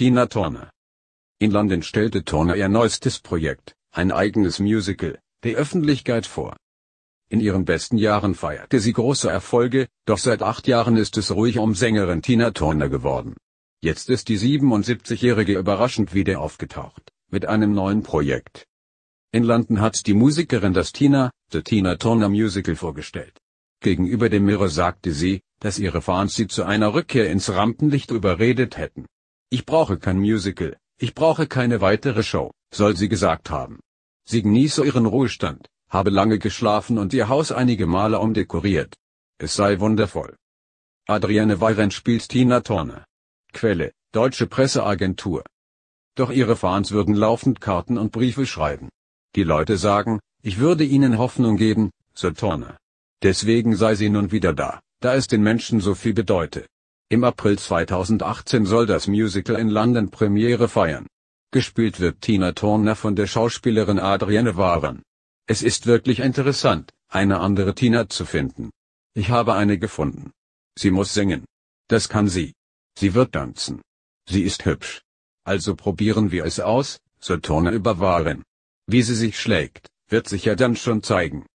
Tina Turner. In London stellte Turner ihr neuestes Projekt, ein eigenes Musical, der Öffentlichkeit vor. In ihren besten Jahren feierte sie große Erfolge, doch seit acht Jahren ist es ruhig um Sängerin Tina Turner geworden. Jetzt ist die 77-Jährige überraschend wieder aufgetaucht, mit einem neuen Projekt. In London hat die Musikerin das Tina, The Tina Turner Musical vorgestellt. Gegenüber dem Mirror sagte sie, dass ihre Fans sie zu einer Rückkehr ins Rampenlicht überredet hätten. Ich brauche kein Musical, ich brauche keine weitere Show, soll sie gesagt haben. Sie genieße ihren Ruhestand, habe lange geschlafen und ihr Haus einige Male umdekoriert. Es sei wundervoll. Adrienne Weyren spielt Tina Turner. Quelle, Deutsche Presseagentur. Doch ihre Fans würden laufend Karten und Briefe schreiben. Die Leute sagen, ich würde ihnen Hoffnung geben, so Turner. Deswegen sei sie nun wieder da, da es den Menschen so viel bedeute. Im April 2018 soll das Musical in London Premiere feiern. Gespielt wird Tina Turner von der Schauspielerin Adrienne Waren. Es ist wirklich interessant, eine andere Tina zu finden. Ich habe eine gefunden. Sie muss singen. Das kann sie. Sie wird tanzen. Sie ist hübsch. Also probieren wir es aus, so Turner über Waren. Wie sie sich schlägt, wird sich ja dann schon zeigen.